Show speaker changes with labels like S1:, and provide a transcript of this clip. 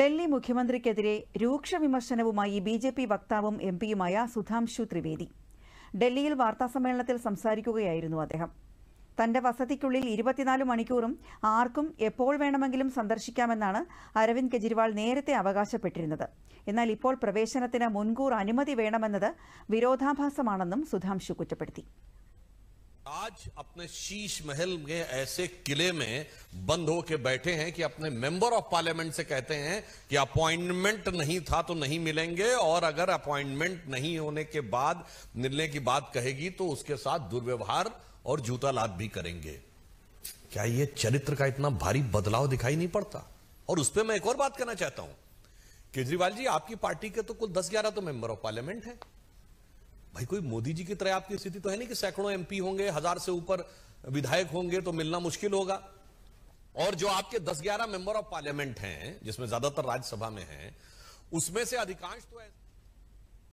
S1: ഡൽഹി മുഖ്യമന്ത്രിക്കെതിരെ രൂക്ഷ വിമർശനവുമായി ബി ജെ പി വക്താവും എം പിയുമായ സുധാംശു ത്രിവേദി ഡൽഹിയിൽ വാർത്താസമ്മേളനത്തിൽ സംസാരിക്കുകയായിരുന്നു അദ്ദേഹം തന്റെ വസതിക്കുള്ളിൽ ഇരുപത്തിനാല് മണിക്കൂറും ആർക്കും എപ്പോൾ വേണമെങ്കിലും സന്ദർശിക്കാമെന്നാണ് അരവിന്ദ് കെജ്രിവാൾ നേരത്തെ അവകാശപ്പെട്ടിരുന്നത് എന്നാൽ ഇപ്പോൾ പ്രവേശനത്തിന് മുൻകൂർ അനുമതി വേണമെന്നത് വിരോധാഭാസമാണെന്നും സുധാംശു കുറ്റപ്പെടുത്തി
S2: आज अपने शीश महल में ऐसे किले में बंद होके बैठे हैं कि अपने मेंबर ऑफ पार्लियामेंट से कहते हैं कि अपॉइंटमेंट नहीं था तो नहीं मिलेंगे और अगर अपॉइंटमेंट नहीं होने के बाद मिलने की बात कहेगी तो उसके साथ दुर्व्यवहार और जूता भी करेंगे क्या ये चरित्र का इतना भारी बदलाव दिखाई नहीं पड़ता और उस पर मैं एक और बात करना चाहता हूं केजरीवाल जी आपकी पार्टी के तो कुल दस ग्यारह तो मेंबर ऑफ पार्लियामेंट है भाई कोई मोदी जी की तरह आपकी स्थिति तो है नहीं कि सैकड़ों एमपी होंगे हजार से ऊपर विधायक होंगे तो मिलना मुश्किल होगा और जो आपके 10-11 मेंबर ऑफ पार्लियामेंट हैं जिसमें ज्यादातर राज्यसभा में हैं उसमें से अधिकांश तो ऐसे